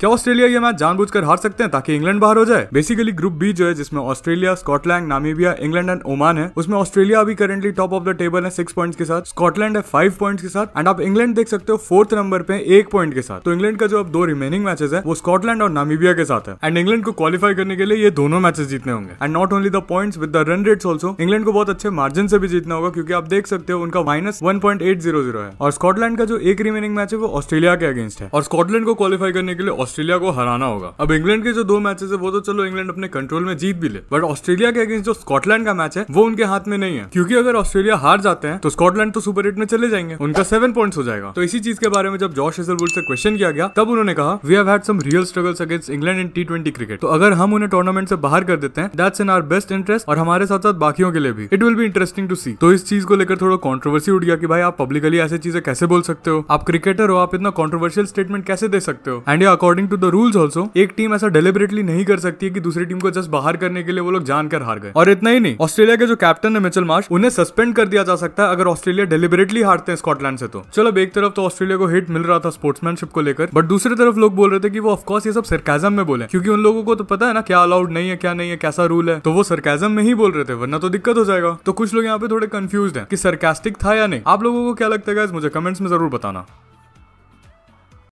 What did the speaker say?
क्या ऑस्ट्रेलिया ये मैच जानबूझकर हार सकते हैं ताकि इंग्लैंड बाहर हो जाए बेसिकली ग्रुप बी जो है जिसमें Australia Scotland Namibia England and Oman है उसमें ऑस्ट्रेलिया अभी currently top of the table है सिक्स पॉइंट्स के साथ स्कॉटलैंड है फाइव पॉइंट्स के साथ एंड आप इंग्लैंड देख सकते हो फोर्थ नंबर पे एक पॉइंट के साथ तो इंग्लैंड का जो अब दो रिमेनिंग मैचेस है वो स्कॉटलैंड और नामीबिया के साथ है एंड इंग्लैंड को क्वालिफाई करने के लिए ये दोनों मैचेस जीतने होंगे and not only the points with the run rates also England को बहुत अच्छे मार्जिन से भी जीतना होगा क्योंकि आप देख सकते हो उनका minus one point eight zero zero है और स्कॉटलैंड का जो एक रिमेनिंग मैच है वो ऑस्ट्रेलिया के अगेंस्ट है और स्कॉटलैंड को क्वालिफाई करने के लिए ऑस्ट्रेलिया को हराना होगा अब इंग्लैंड के जो दो मैचेस है वो तो चलो इंग्लैंड अपने कंट्रोल में जीत भी ले बट ऑस्ट्रेलिया के अगेंस्ट जो स्कॉटलैंड का मैच है वो उनके हाथ में नहीं है क्योंकि अगर ऑस्ट्रेलिया हार जाते हैं तो स्कॉटलैंड तो सुपर एट में चले जाएंगे उनका सेवन पॉइंट हो जाएगा तो इसी चीज के बारे में जब जॉश हेजलवुड से क्वेश्चन किया गया तब उन्होंने कहा we have had some real struggles against England in T twenty cricket तो अगर हम उन्हें टूर्नामेंट से बाहर कर देते हैं that's in our best interest और हमारे साथ साथ बाकियों के लिए भी इट विल भी इंटरेस्टिंग टू सी तो इस चीज को लेकर थोड़ा कॉन्ट्रोवर्सी उठ गया कि भाई आप पब्लिकली ऐसी चीजें कैसे बोल सकते हो आप क्रिकेटर हो आप इतना कॉन्ट्रोवर्शियल स्टेटमेंट कैसे दे सकते हो and according according to the rules also एक टीम ऐसा डिलिबरेटली नहीं कर सकती है कि दूसरी टीम को जस्ट बाहर करने के लिए वो लोग जानकर हार गए और इतना ही नहीं ऑस्ट्रेलिया के जो कैप्टन है मिचल मार्श उन्हें सस्पेंड कर दिया जा सकता है अगर ऑस्ट्रेलिया डिलिबरेटली हारते हैं स्कॉटलैंड से तो चलो एक तरफ तो ऑस्ट्रेलिया को हिट मिल रहा था स्पोर्ट्समैनशिप को लेकर बट दूसरी तरफ लोग बोल रहे थे कि वो ऑफकोर्स ये सब सरकाजम में बोले क्योंकि उन लोगों को तो पता है ना क्या अलाउड नहीं है क्या नहीं है कैसा रूल है तो वो सरकाजम में ही बोल रहे थे वरना तो दिक्कत हो जाएगा तो कुछ लोग यहाँ पे थोड़े कंफ्यूज है कि सरकास्टिक था या नहीं आप लोगों को क्या लगता है मुझे कमेंट्स में जरूर बताना